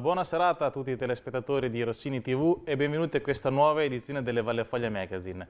Una buona serata a tutti i telespettatori di Rossini TV e benvenuti a questa nuova edizione delle Vallefoglia Magazine.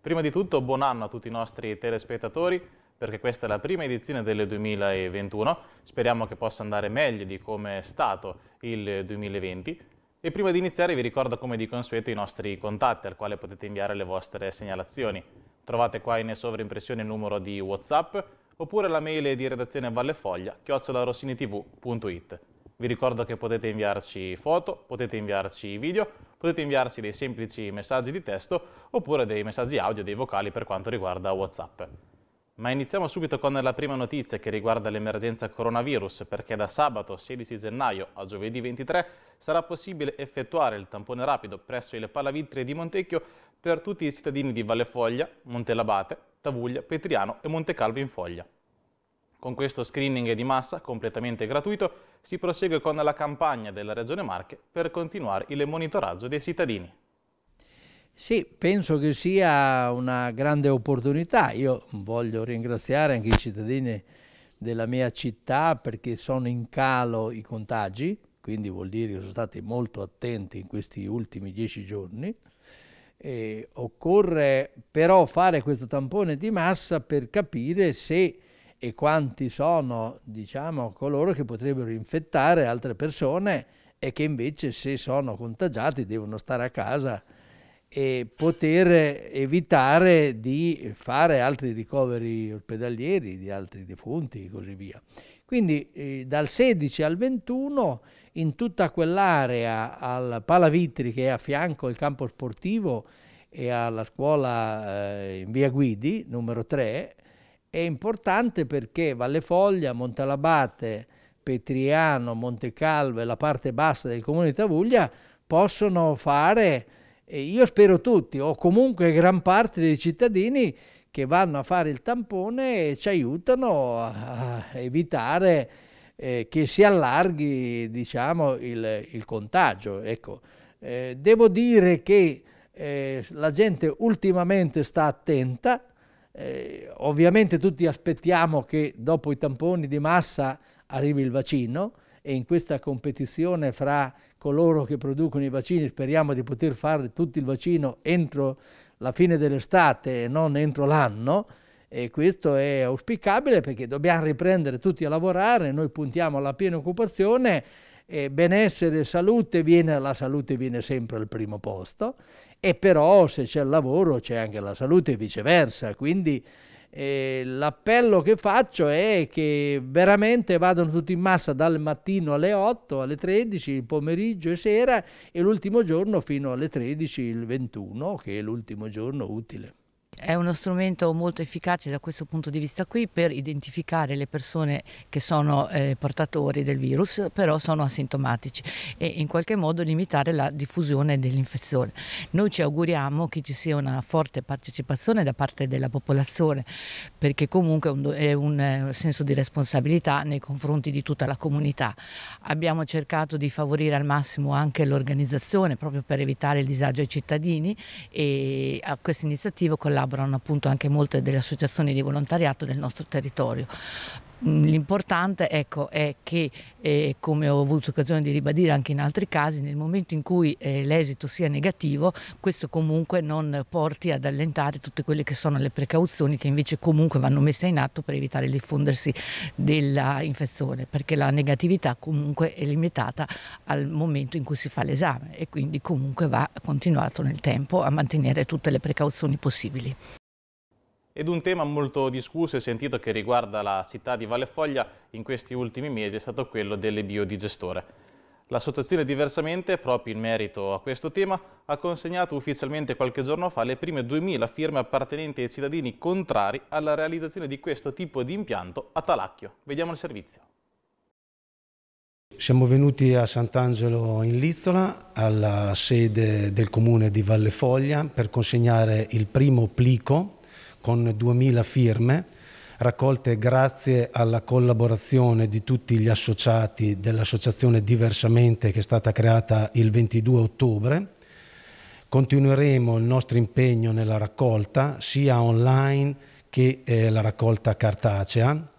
Prima di tutto buon anno a tutti i nostri telespettatori perché questa è la prima edizione del 2021, speriamo che possa andare meglio di come è stato il 2020 e prima di iniziare vi ricordo come di consueto i nostri contatti al quale potete inviare le vostre segnalazioni. Trovate qua in sovraimpressione il numero di Whatsapp oppure la mail di redazione vallefoglia chiocciolarossinitv.it. Vi ricordo che potete inviarci foto, potete inviarci video, potete inviarci dei semplici messaggi di testo oppure dei messaggi audio, dei vocali per quanto riguarda WhatsApp. Ma iniziamo subito con la prima notizia che riguarda l'emergenza coronavirus, perché da sabato 16 gennaio a giovedì 23 sarà possibile effettuare il tampone rapido presso il Palavittri di Montecchio per tutti i cittadini di Valle Foglia, Montelabate, Tavuglia, Petriano e Montecalvo in Foglia. Con questo screening di massa, completamente gratuito, si prosegue con la campagna della Regione Marche per continuare il monitoraggio dei cittadini. Sì, penso che sia una grande opportunità. Io voglio ringraziare anche i cittadini della mia città perché sono in calo i contagi, quindi vuol dire che sono stati molto attenti in questi ultimi dieci giorni. E occorre però fare questo tampone di massa per capire se e quanti sono diciamo, coloro che potrebbero infettare altre persone e che invece se sono contagiati devono stare a casa e poter evitare di fare altri ricoveri ospedalieri di altri defunti e così via. Quindi eh, dal 16 al 21 in tutta quell'area al Palavitri che è a fianco al campo sportivo e alla scuola eh, in via Guidi numero 3 è importante perché Vallefoglia, Montalabate, Petriano, Montecalvo e la parte bassa del comune di Tavuglia possono fare, io spero tutti, o comunque gran parte dei cittadini che vanno a fare il tampone e ci aiutano a evitare eh, che si allarghi diciamo, il, il contagio. Ecco. Eh, devo dire che eh, la gente ultimamente sta attenta, eh, ovviamente tutti aspettiamo che dopo i tamponi di massa arrivi il vaccino e in questa competizione fra coloro che producono i vaccini speriamo di poter fare tutto il vaccino entro la fine dell'estate e non entro l'anno e questo è auspicabile perché dobbiamo riprendere tutti a lavorare, noi puntiamo alla piena occupazione eh, benessere e salute, viene, la salute viene sempre al primo posto e però se c'è il lavoro c'è anche la salute e viceversa, quindi eh, l'appello che faccio è che veramente vadano tutti in massa dal mattino alle 8, alle 13, il pomeriggio e sera e l'ultimo giorno fino alle 13, il 21, che è l'ultimo giorno utile. È uno strumento molto efficace da questo punto di vista qui per identificare le persone che sono eh, portatori del virus, però sono asintomatici e in qualche modo limitare la diffusione dell'infezione. Noi ci auguriamo che ci sia una forte partecipazione da parte della popolazione, perché comunque è un, è un eh, senso di responsabilità nei confronti di tutta la comunità. Abbiamo cercato di favorire al massimo anche l'organizzazione proprio per evitare il disagio ai cittadini e a questa iniziativa collaborano collaborano appunto anche molte delle associazioni di volontariato del nostro territorio. Mm, l'importante ecco, è che, eh, come ho avuto occasione di ribadire anche in altri casi, nel momento in cui eh, l'esito sia negativo, questo comunque non porti ad allentare tutte quelle che sono le precauzioni che invece comunque vanno messe in atto per evitare il diffondersi dell'infezione, perché la negatività comunque è limitata al momento in cui si fa l'esame e quindi comunque va continuato nel tempo a mantenere tutte le precauzioni possibili. Ed un tema molto discusso e sentito che riguarda la città di Vallefoglia in questi ultimi mesi è stato quello delle biodigestore. L'associazione Diversamente, proprio in merito a questo tema, ha consegnato ufficialmente qualche giorno fa le prime 2000 firme appartenenti ai cittadini contrari alla realizzazione di questo tipo di impianto a Talacchio. Vediamo il servizio. Siamo venuti a Sant'Angelo in Lizzola, alla sede del comune di Vallefoglia, per consegnare il primo plico con 2000 firme raccolte grazie alla collaborazione di tutti gli associati dell'associazione Diversamente che è stata creata il 22 ottobre. Continueremo il nostro impegno nella raccolta sia online che eh, la raccolta cartacea.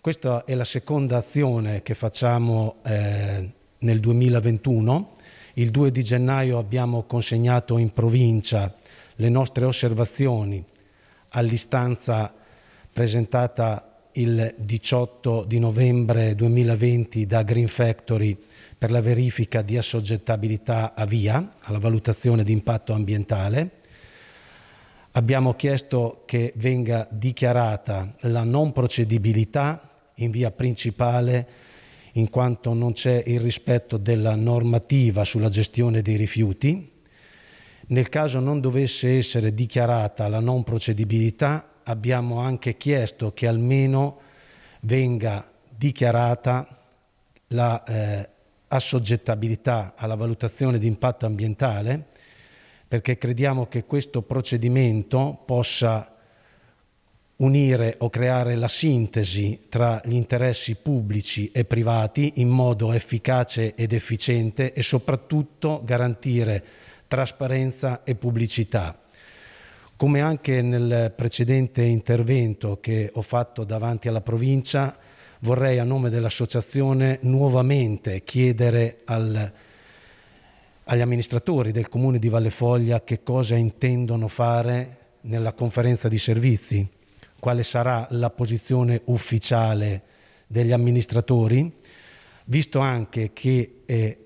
Questa è la seconda azione che facciamo eh, nel 2021. Il 2 di gennaio abbiamo consegnato in provincia le nostre osservazioni all'istanza presentata il 18 di novembre 2020 da Green Factory per la verifica di assoggettabilità a via, alla valutazione di impatto ambientale. Abbiamo chiesto che venga dichiarata la non procedibilità in via principale in quanto non c'è il rispetto della normativa sulla gestione dei rifiuti nel caso non dovesse essere dichiarata la non procedibilità, abbiamo anche chiesto che almeno venga dichiarata la eh, assoggettabilità alla valutazione di impatto ambientale, perché crediamo che questo procedimento possa unire o creare la sintesi tra gli interessi pubblici e privati in modo efficace ed efficiente e soprattutto garantire trasparenza e pubblicità. Come anche nel precedente intervento che ho fatto davanti alla provincia, vorrei a nome dell'associazione nuovamente chiedere al, agli amministratori del comune di Vallefoglia che cosa intendono fare nella conferenza di servizi, quale sarà la posizione ufficiale degli amministratori, visto anche che eh,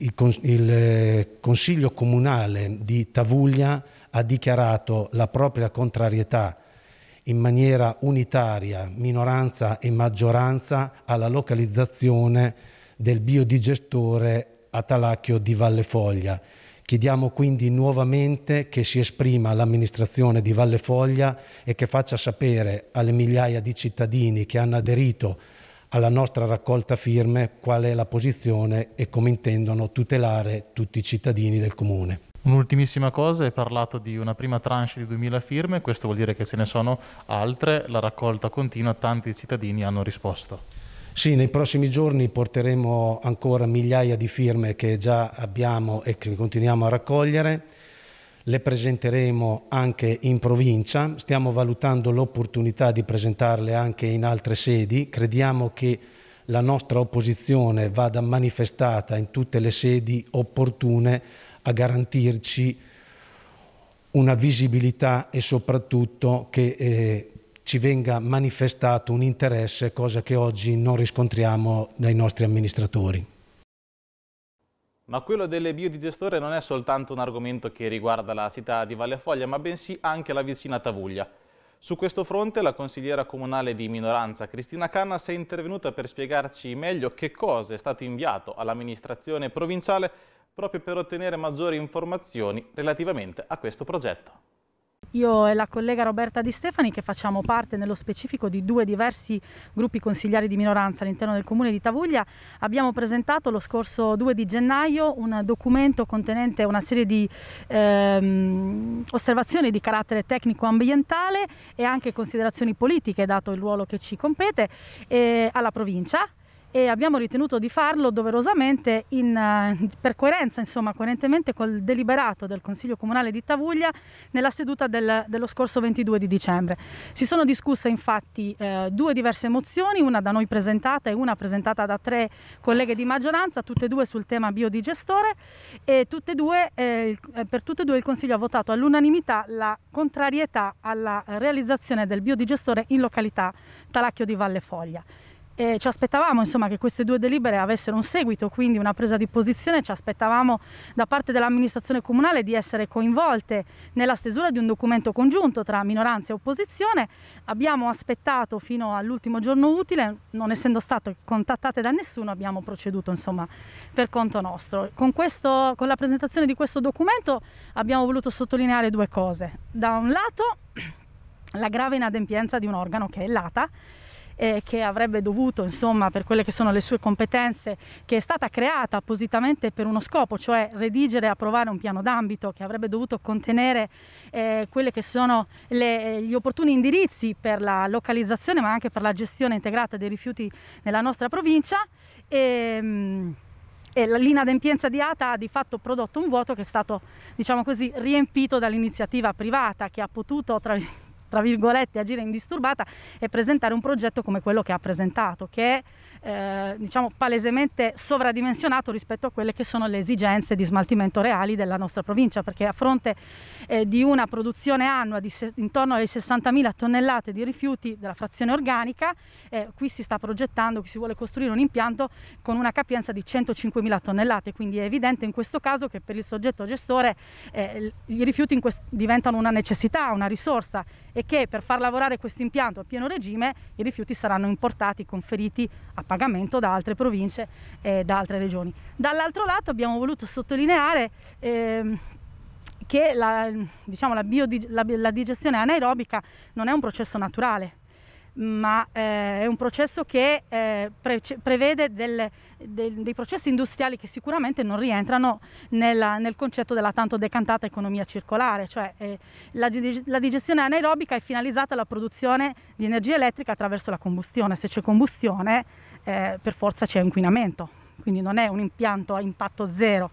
il, cons il, eh, Consiglio Comunale di Tavuglia ha dichiarato la propria contrarietà in maniera unitaria, minoranza e maggioranza, alla localizzazione del biodigestore Atalacchio di Valle Foglia. Chiediamo quindi nuovamente che si esprima l'amministrazione di Valle Foglia e che faccia sapere alle migliaia di cittadini che hanno aderito alla nostra raccolta firme qual è la posizione e come intendono tutelare tutti i cittadini del comune. Un'ultimissima cosa, hai parlato di una prima tranche di 2000 firme, questo vuol dire che ce ne sono altre, la raccolta continua, tanti cittadini hanno risposto. Sì, nei prossimi giorni porteremo ancora migliaia di firme che già abbiamo e che continuiamo a raccogliere le presenteremo anche in provincia, stiamo valutando l'opportunità di presentarle anche in altre sedi, crediamo che la nostra opposizione vada manifestata in tutte le sedi opportune a garantirci una visibilità e soprattutto che eh, ci venga manifestato un interesse, cosa che oggi non riscontriamo dai nostri amministratori. Ma quello delle biodigestore non è soltanto un argomento che riguarda la città di Valle Foglia, ma bensì anche la vicina Tavuglia. Su questo fronte la consigliera comunale di minoranza Cristina Canna si è intervenuta per spiegarci meglio che cosa è stato inviato all'amministrazione provinciale proprio per ottenere maggiori informazioni relativamente a questo progetto. Io e la collega Roberta Di Stefani che facciamo parte nello specifico di due diversi gruppi consigliari di minoranza all'interno del comune di Tavuglia abbiamo presentato lo scorso 2 di gennaio un documento contenente una serie di ehm, osservazioni di carattere tecnico-ambientale e anche considerazioni politiche dato il ruolo che ci compete eh, alla provincia e abbiamo ritenuto di farlo doverosamente in, eh, per coerenza, insomma, coerentemente col deliberato del Consiglio Comunale di Tavuglia nella seduta del, dello scorso 22 di dicembre. Si sono discusse infatti eh, due diverse mozioni, una da noi presentata e una presentata da tre colleghe di maggioranza, tutte e due sul tema biodigestore e tutte due, eh, eh, per tutte e due il Consiglio ha votato all'unanimità la contrarietà alla realizzazione del biodigestore in località Talacchio di Valle Foglia. Eh, ci aspettavamo insomma, che queste due delibere avessero un seguito, quindi una presa di posizione, ci aspettavamo da parte dell'amministrazione comunale di essere coinvolte nella stesura di un documento congiunto tra minoranza e opposizione. Abbiamo aspettato fino all'ultimo giorno utile, non essendo state contattate da nessuno abbiamo proceduto insomma, per conto nostro. Con, questo, con la presentazione di questo documento abbiamo voluto sottolineare due cose. Da un lato la grave inadempienza di un organo che è l'ATA eh, che avrebbe dovuto, insomma, per quelle che sono le sue competenze, che è stata creata appositamente per uno scopo, cioè redigere e approvare un piano d'ambito che avrebbe dovuto contenere eh, quelli che sono le, eh, gli opportuni indirizzi per la localizzazione ma anche per la gestione integrata dei rifiuti nella nostra provincia. Ehm, e, mh, e l'inadempienza di ATA ha di fatto prodotto un vuoto che è stato, diciamo così, riempito dall'iniziativa privata che ha potuto, tra tra virgolette agire indisturbata e presentare un progetto come quello che ha presentato, che è eh, diciamo palesemente sovradimensionato rispetto a quelle che sono le esigenze di smaltimento reali della nostra provincia, perché a fronte eh, di una produzione annua di se- intorno alle 60.000 tonnellate di rifiuti della frazione organica, eh, qui si sta progettando, qui si vuole costruire un impianto con una capienza di 105.000 tonnellate, quindi è evidente in questo caso che per il soggetto gestore eh, i rifiuti quest- diventano una necessità, una risorsa e che per far lavorare questo impianto a pieno regime i rifiuti saranno importati, conferiti a pagamento da altre province e da altre regioni. Dall'altro lato abbiamo voluto sottolineare eh, che la, diciamo, la, la, la, digestione anaerobica non è un processo naturale, ma eh, è un processo che eh, pre prevede del, del, dei processi industriali che sicuramente non rientrano nella, nel concetto della tanto decantata economia circolare, cioè eh, la, la, digestione anaerobica è finalizzata alla produzione di energia elettrica attraverso la combustione, se c'è combustione eh, per forza c'è inquinamento, quindi non è un impianto a impatto zero.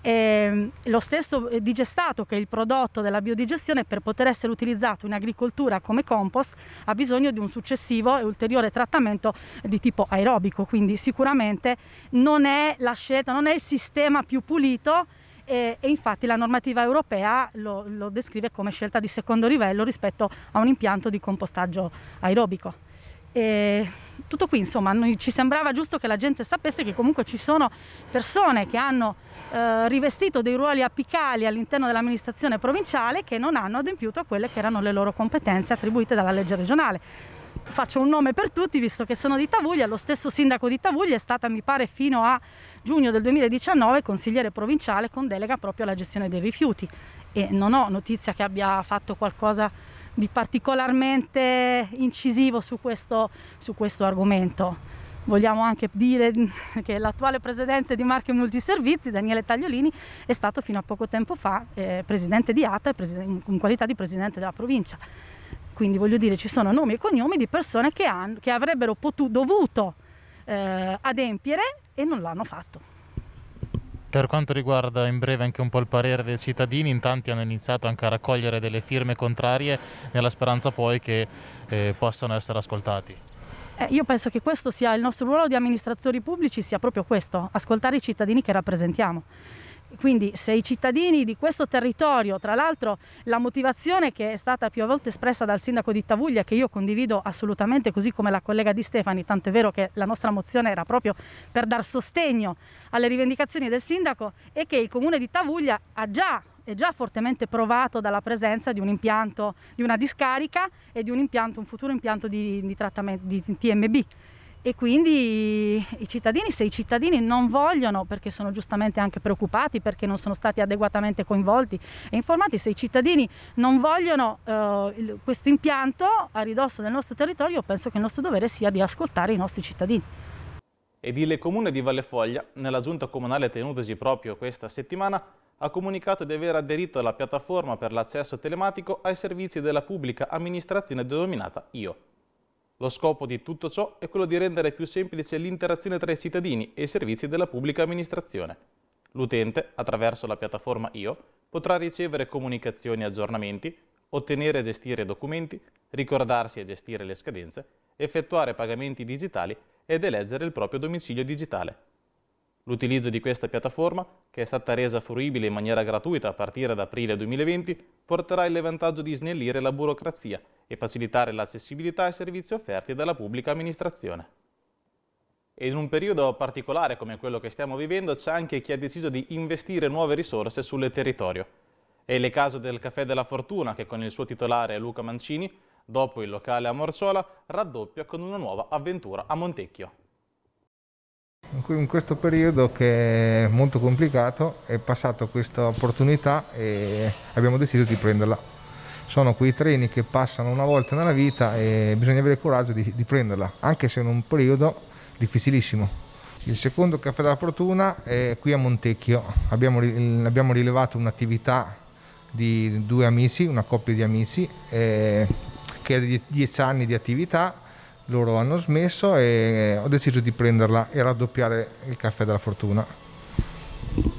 E ehm, lo stesso eh, digestato che è il prodotto della biodigestione per poter essere utilizzato in agricoltura come compost ha bisogno di un successivo e ulteriore trattamento di tipo aerobico, quindi sicuramente non è la scelta, non è il sistema più pulito e, e infatti la normativa europea lo, lo descrive come scelta di secondo livello rispetto a un impianto di compostaggio aerobico. E tutto qui, insomma, noi, ci sembrava giusto che la gente sapesse che comunque ci sono persone che hanno eh, rivestito dei ruoli apicali all'interno dell'amministrazione provinciale che non hanno adempiuto a quelle che erano le loro competenze attribuite dalla legge regionale. Faccio un nome per tutti, visto che sono di Tavuglia, lo stesso sindaco di Tavuglia è stata, mi pare, fino a giugno del 2019 consigliere provinciale con delega proprio alla gestione dei rifiuti e non ho notizia che abbia fatto qualcosa di particolarmente incisivo su questo, su questo argomento. Vogliamo anche dire che l'attuale presidente di Marche Multiservizi, Daniele Tagliolini, è stato fino a poco tempo fa eh, presidente di ATA in qualità di presidente della provincia. Quindi voglio dire, ci sono nomi e cognomi di persone che, hanno, che avrebbero potuto, dovuto eh, adempiere e non l'hanno fatto. Per quanto riguarda in breve anche un po' il parere dei cittadini, in tanti hanno iniziato anche a raccogliere delle firme contrarie nella speranza poi che eh, possano essere ascoltati. Eh, io penso che questo sia il nostro ruolo di amministratori pubblici, sia proprio questo, ascoltare i cittadini che rappresentiamo. Quindi se i cittadini di questo territorio, tra l'altro la motivazione che è stata più a volte espressa dal sindaco di Tavuglia, che io condivido assolutamente così come la collega di Stefani, tant'è vero che la nostra mozione era proprio per dar sostegno alle rivendicazioni del sindaco, è che il comune di Tavuglia ha già è già fortemente provato dalla presenza di un impianto, di una discarica e di un, impianto, un futuro impianto di, di, di TMB e quindi i cittadini, se i cittadini non vogliono, perché sono giustamente anche preoccupati, perché non sono stati adeguatamente coinvolti e informati, se i cittadini non vogliono eh, questo impianto a ridosso del nostro territorio, penso che il nostro dovere sia di ascoltare i nostri cittadini. Edile Comune di Vallefoglia, nella giunta comunale tenutasi proprio questa settimana, ha comunicato di aver aderito alla piattaforma per l'accesso telematico ai servizi della pubblica amministrazione denominata IO. Lo scopo di tutto ciò è quello di rendere più semplice l'interazione tra i cittadini e i servizi della pubblica amministrazione. L'utente, attraverso la piattaforma IO, potrà ricevere comunicazioni e aggiornamenti, ottenere e gestire documenti, ricordarsi e gestire le scadenze, effettuare pagamenti digitali ed eleggere il proprio domicilio digitale. L'utilizzo di questa piattaforma, che è stata resa fruibile in maniera gratuita a partire da aprile 2020, porterà il vantaggio di snellire la burocrazia e facilitare l'accessibilità ai servizi offerti dalla pubblica amministrazione. E in un periodo particolare come quello che stiamo vivendo c'è anche chi ha deciso di investire nuove risorse sul territorio. È le case del Caffè della Fortuna che con il suo titolare Luca Mancini, dopo il locale a Morciola, raddoppia con una nuova avventura a Montecchio in questo periodo che è molto complicato è passata questa opportunità e abbiamo deciso di prenderla. Sono quei treni che passano una volta nella vita e bisogna avere coraggio di, di prenderla, anche se in un periodo difficilissimo. Il secondo caffè della fortuna è qui a Montecchio. Abbiamo, abbiamo rilevato un'attività di due amici, una coppia di amici, eh, che ha dieci anni di attività loro hanno smesso e ho deciso di prenderla e raddoppiare il caffè della fortuna.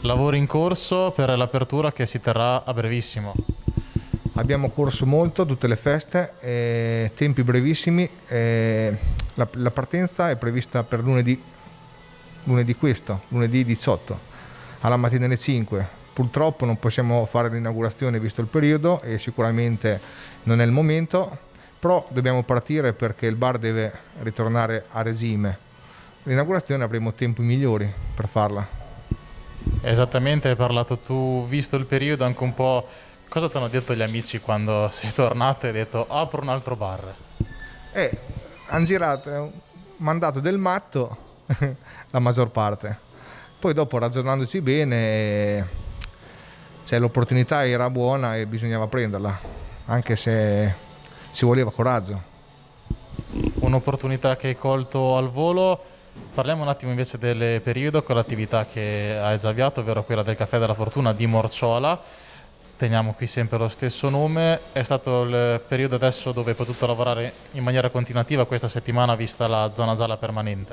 Lavori in corso per l'apertura che si terrà a brevissimo. Abbiamo corso molto, tutte le feste, eh, tempi brevissimi. Eh, la, la, partenza è prevista per lunedì, lunedì questo, lunedì 18, alla mattina alle 5. Purtroppo non possiamo fare l'inaugurazione visto il periodo e sicuramente non è il momento però dobbiamo partire perché il bar deve ritornare a regime. L'inaugurazione avremo tempi migliori per farla. Esattamente, hai parlato tu, visto il periodo anche un po', cosa ti hanno detto gli amici quando sei tornato e hai detto apro un altro bar? Eh, hanno girato, eh, mandato del matto la maggior parte. Poi dopo ragionandoci bene, eh, se l'opportunità era buona e bisognava prenderla, anche se ci voleva coraggio. Un'opportunità che hai colto al volo. Parliamo un attimo invece del periodo con l'attività che hai già avviato, ovvero quella del Caffè della Fortuna di Morciola teniamo qui sempre lo stesso nome. È stato il periodo adesso dove hai potuto lavorare in maniera continuativa questa settimana vista la zona gialla permanente?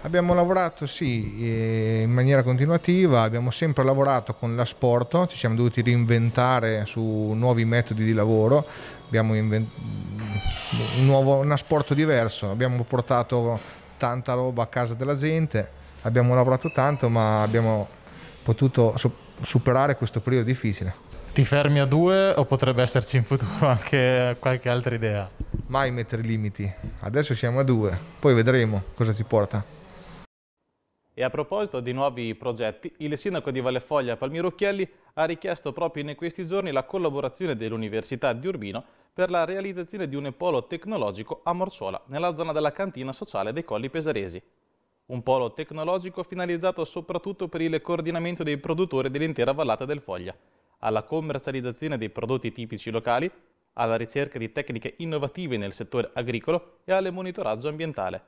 Abbiamo lavorato sì eh, in maniera continuativa, abbiamo sempre lavorato con l'asporto, ci siamo dovuti reinventare su nuovi metodi di lavoro, abbiamo inventato un, nuovo, un asporto diverso, abbiamo portato tanta roba a casa della gente, abbiamo lavorato tanto ma abbiamo potuto superare questo periodo difficile ti fermi a due o potrebbe esserci in futuro anche qualche altra idea? Mai mettere limiti, adesso siamo a due, poi vedremo cosa ci porta. E a proposito di nuovi progetti, il sindaco di Vallefoglia Palmiro Chielli ha richiesto proprio in questi giorni la collaborazione dell'Università di Urbino per la realizzazione di un polo tecnologico a Morciola, nella zona della cantina sociale dei Colli Pesaresi. Un polo tecnologico finalizzato soprattutto per il coordinamento dei produttori dell'intera vallata del Foglia alla commercializzazione dei prodotti tipici locali, alla ricerca di tecniche innovative nel settore agricolo e al monitoraggio ambientale.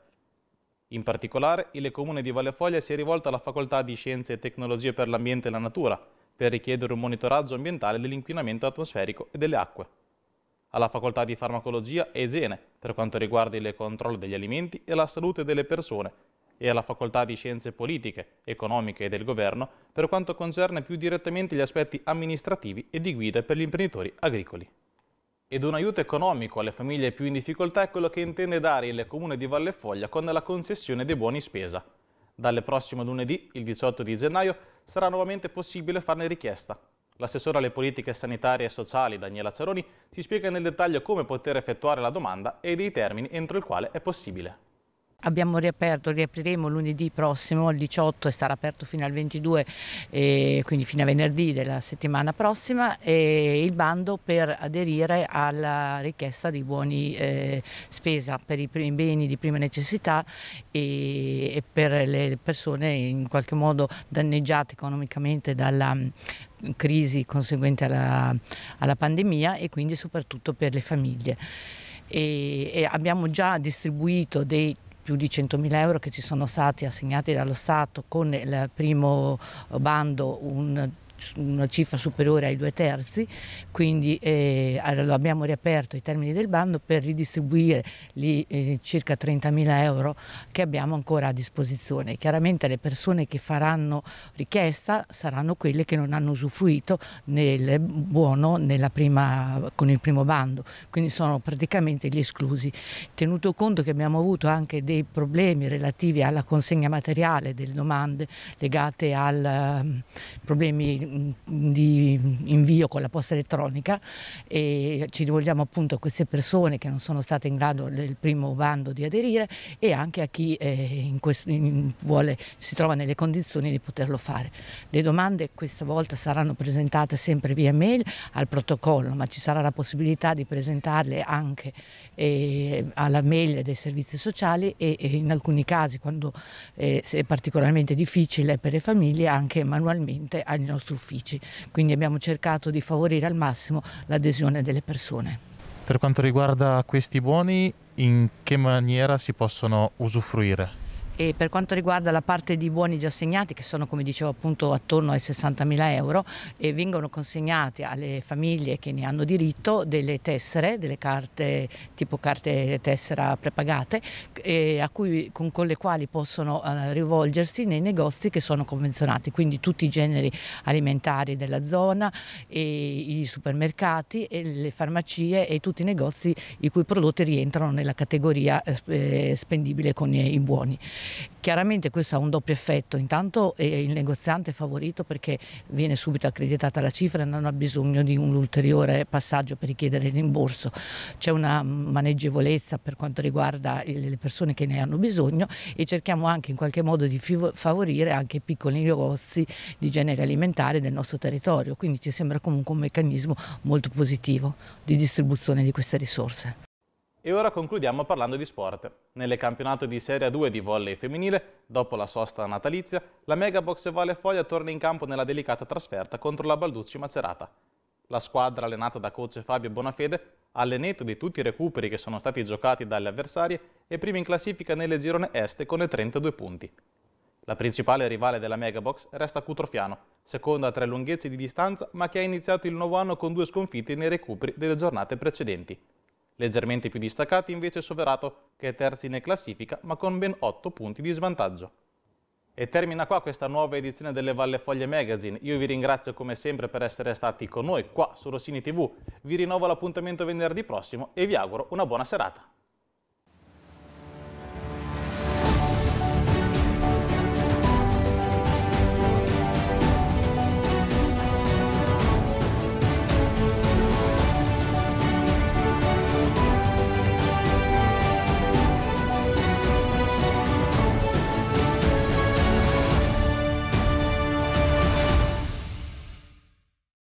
In particolare, il Comune di Vallefoglia si è rivolto alla Facoltà di Scienze e Tecnologie per l'Ambiente e la Natura per richiedere un monitoraggio ambientale dell'inquinamento atmosferico e delle acque. Alla Facoltà di Farmacologia e Igiene per quanto riguarda il controllo degli alimenti e la salute delle persone e alla Facoltà di Scienze Politiche, Economiche e del Governo per quanto concerne più direttamente gli aspetti amministrativi e di guida per gli imprenditori agricoli. Ed un aiuto economico alle famiglie più in difficoltà è quello che intende dare il Comune di Valle Foglia con la concessione dei buoni spesa. Dalle prossimo lunedì, il 18 di gennaio, sarà nuovamente possibile farne richiesta. L'assessore alle politiche sanitarie e sociali, Daniela Ceroni, si spiega nel dettaglio come poter effettuare la domanda e dei termini entro il quale è possibile. Abbiamo riaperto, riapriremo lunedì prossimo, il 18 e sarà aperto fino al 22, eh, quindi fino a venerdì della settimana prossima, eh, il bando per aderire alla richiesta di buoni eh, spesa per i primi beni di prima necessità e, e per le persone in qualche modo danneggiate economicamente dalla mm, crisi conseguente alla, alla pandemia e quindi soprattutto per le famiglie. E, e abbiamo già distribuito dei più di 100.000 euro che ci sono stati assegnati dallo Stato con il primo bando un una cifra superiore ai due terzi, quindi eh, abbiamo riaperto i termini del bando per ridistribuire gli eh, circa 30.000 euro che abbiamo ancora a disposizione. Chiaramente le persone che faranno richiesta saranno quelle che non hanno usufruito nel buono prima, con il primo bando, quindi sono praticamente gli esclusi. Tenuto conto che abbiamo avuto anche dei problemi relativi alla consegna materiale delle domande legate ai ehm, problemi di invio con la posta elettronica e ci rivolgiamo appunto a queste persone che non sono state in grado nel primo bando di aderire e anche a chi eh, questo, in, vuole, si trova nelle condizioni di poterlo fare. Le domande questa volta saranno presentate sempre via mail al protocollo, ma ci sarà la possibilità di presentarle anche eh, alla mail dei servizi sociali e, e in alcuni casi, quando eh, è particolarmente difficile per le famiglie, anche manualmente al nostro uffici. Quindi abbiamo cercato di favorire al massimo l'adesione delle persone. Per quanto riguarda questi buoni, in che maniera si possono usufruire? e per quanto riguarda la parte di buoni già assegnati che sono come dicevo appunto attorno ai 60.000 euro e vengono consegnati alle famiglie che ne hanno diritto delle tessere, delle carte tipo carte tessera prepagate cui, con, con, le quali possono eh, rivolgersi nei negozi che sono convenzionati, quindi tutti i generi alimentari della zona, i supermercati, le farmacie e tutti i negozi i cui prodotti rientrano nella categoria eh, eh spendibile con i buoni. Chiaramente questo ha un doppio effetto, intanto eh, il negoziante è favorito perché viene subito accreditata la cifra e non ha bisogno di un ulteriore passaggio per richiedere il rimborso, c'è una maneggevolezza per quanto riguarda le persone che ne hanno bisogno e cerchiamo anche in qualche modo di favorire anche i piccoli negozi di genere alimentare del nostro territorio, quindi ci sembra comunque un meccanismo molto positivo di distribuzione di queste risorse. E ora concludiamo parlando di sport. Nel campionato di Serie 2 di volley femminile, dopo la sosta natalizia, la Megabox Valle Foglia torna in campo nella delicata trasferta contro la Balducci Macerata. La squadra allenata da coach Fabio Bonafede, al netto di tutti i recuperi che sono stati giocati dalle avversarie, è prima in classifica nelle girone est con le 32 punti. La principale rivale della Megabox resta Cutrofiano, seconda a tre lunghezze di distanza ma che ha iniziato il nuovo anno con due sconfitte nei recuperi delle giornate precedenti leggermente più distaccati invece Soverato che è terzo in classifica ma con ben 8 punti di svantaggio. E termina qua questa nuova edizione delle Valle Foglie Magazine. Io vi ringrazio come sempre per essere stati con noi qua su Rossini TV. Vi rinnovo l'appuntamento venerdì prossimo e vi auguro una buona serata.